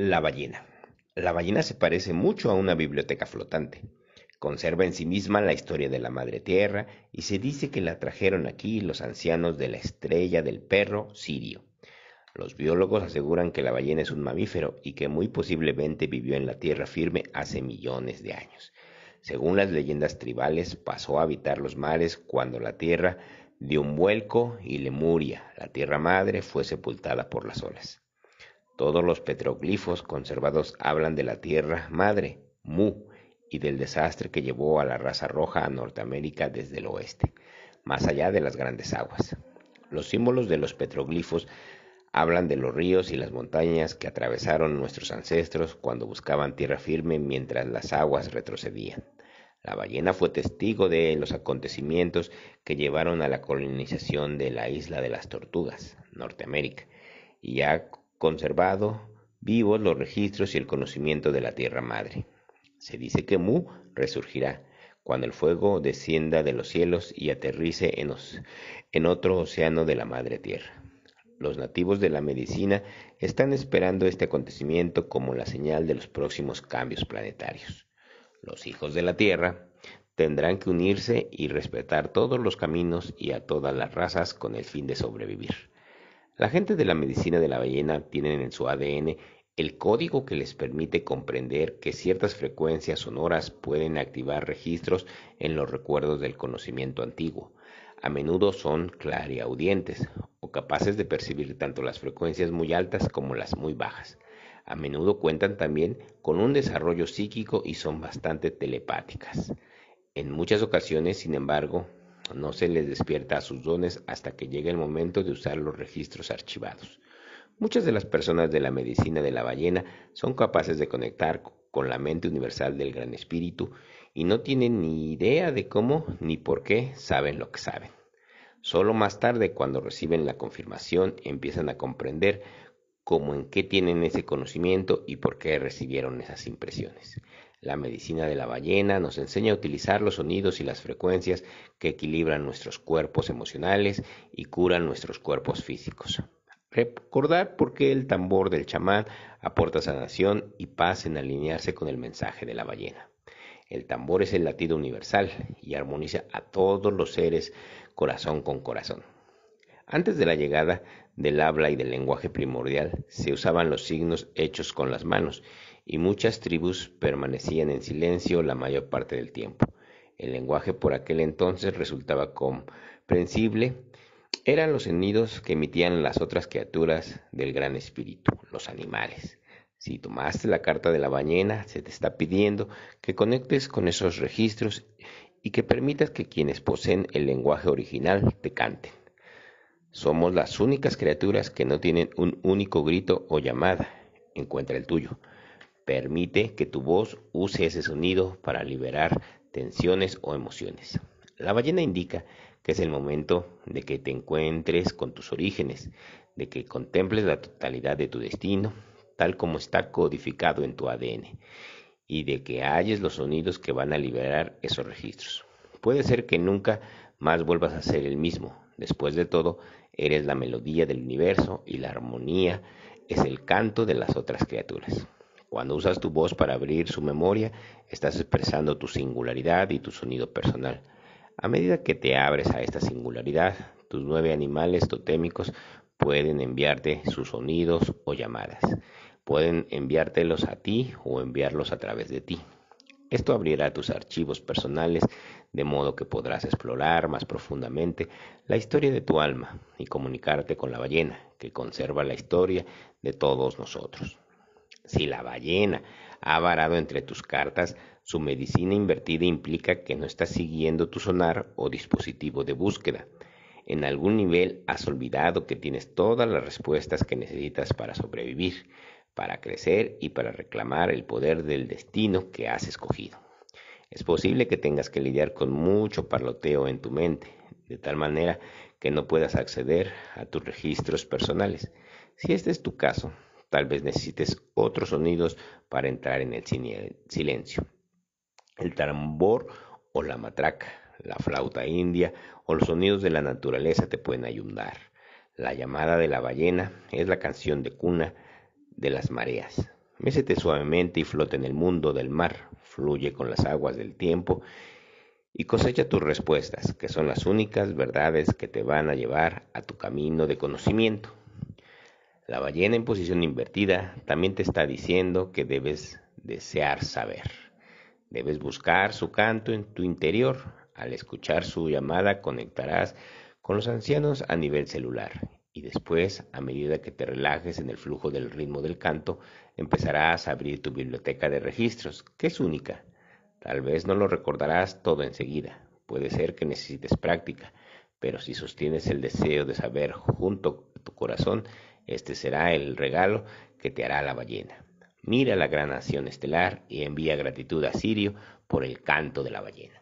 La ballena. La ballena se parece mucho a una biblioteca flotante. Conserva en sí misma la historia de la madre tierra y se dice que la trajeron aquí los ancianos de la estrella del perro sirio. Los biólogos aseguran que la ballena es un mamífero y que muy posiblemente vivió en la tierra firme hace millones de años. Según las leyendas tribales, pasó a habitar los mares cuando la tierra dio un vuelco y Lemuria, la tierra madre, fue sepultada por las olas. Todos los petroglifos conservados hablan de la Tierra Madre, Mu, y del desastre que llevó a la raza roja a Norteamérica desde el oeste, más allá de las grandes aguas. Los símbolos de los petroglifos hablan de los ríos y las montañas que atravesaron nuestros ancestros cuando buscaban tierra firme mientras las aguas retrocedían. La ballena fue testigo de los acontecimientos que llevaron a la colonización de la isla de las tortugas, Norteamérica, y ha conservado, vivos los registros y el conocimiento de la Tierra Madre. Se dice que Mu resurgirá cuando el fuego descienda de los cielos y aterrice en, en otro océano de la Madre Tierra. Los nativos de la medicina están esperando este acontecimiento como la señal de los próximos cambios planetarios. Los hijos de la Tierra tendrán que unirse y respetar todos los caminos y a todas las razas con el fin de sobrevivir. La gente de la medicina de la ballena tienen en su ADN el código que les permite comprender que ciertas frecuencias sonoras pueden activar registros en los recuerdos del conocimiento antiguo. A menudo son clariaudientes o capaces de percibir tanto las frecuencias muy altas como las muy bajas. A menudo cuentan también con un desarrollo psíquico y son bastante telepáticas. En muchas ocasiones, sin embargo, no se les despierta a sus dones hasta que llegue el momento de usar los registros archivados. Muchas de las personas de la medicina de la ballena son capaces de conectar con la mente universal del gran espíritu y no tienen ni idea de cómo ni por qué saben lo que saben. Solo más tarde, cuando reciben la confirmación, empiezan a comprender como en qué tienen ese conocimiento y por qué recibieron esas impresiones. La medicina de la ballena nos enseña a utilizar los sonidos y las frecuencias que equilibran nuestros cuerpos emocionales y curan nuestros cuerpos físicos. Recordar por qué el tambor del chamán aporta sanación y paz en alinearse con el mensaje de la ballena. El tambor es el latido universal y armoniza a todos los seres corazón con corazón. Antes de la llegada del habla y del lenguaje primordial, se usaban los signos hechos con las manos, y muchas tribus permanecían en silencio la mayor parte del tiempo. El lenguaje por aquel entonces resultaba comprensible. Eran los sonidos que emitían las otras criaturas del gran espíritu, los animales. Si tomaste la carta de la ballena, se te está pidiendo que conectes con esos registros y que permitas que quienes poseen el lenguaje original te canten. Somos las únicas criaturas que no tienen un único grito o llamada. Encuentra el tuyo. Permite que tu voz use ese sonido para liberar tensiones o emociones. La ballena indica que es el momento de que te encuentres con tus orígenes, de que contemples la totalidad de tu destino, tal como está codificado en tu ADN, y de que halles los sonidos que van a liberar esos registros. Puede ser que nunca más vuelvas a ser el mismo, Después de todo, eres la melodía del universo y la armonía es el canto de las otras criaturas. Cuando usas tu voz para abrir su memoria, estás expresando tu singularidad y tu sonido personal. A medida que te abres a esta singularidad, tus nueve animales totémicos pueden enviarte sus sonidos o llamadas. Pueden enviártelos a ti o enviarlos a través de ti. Esto abrirá tus archivos personales de modo que podrás explorar más profundamente la historia de tu alma y comunicarte con la ballena, que conserva la historia de todos nosotros. Si la ballena ha varado entre tus cartas, su medicina invertida implica que no estás siguiendo tu sonar o dispositivo de búsqueda. En algún nivel has olvidado que tienes todas las respuestas que necesitas para sobrevivir para crecer y para reclamar el poder del destino que has escogido. Es posible que tengas que lidiar con mucho parloteo en tu mente, de tal manera que no puedas acceder a tus registros personales. Si este es tu caso, tal vez necesites otros sonidos para entrar en el silencio. El tambor o la matraca, la flauta india o los sonidos de la naturaleza te pueden ayudar. La llamada de la ballena es la canción de cuna de las mareas. Mésete suavemente y flota en el mundo del mar, fluye con las aguas del tiempo y cosecha tus respuestas, que son las únicas verdades que te van a llevar a tu camino de conocimiento. La ballena en posición invertida también te está diciendo que debes desear saber. Debes buscar su canto en tu interior. Al escuchar su llamada conectarás con los ancianos a nivel celular y después, a medida que te relajes en el flujo del ritmo del canto, empezarás a abrir tu biblioteca de registros, que es única. Tal vez no lo recordarás todo enseguida, puede ser que necesites práctica, pero si sostienes el deseo de saber junto a tu corazón, este será el regalo que te hará la ballena. Mira la gran acción estelar y envía gratitud a Sirio por el canto de la ballena.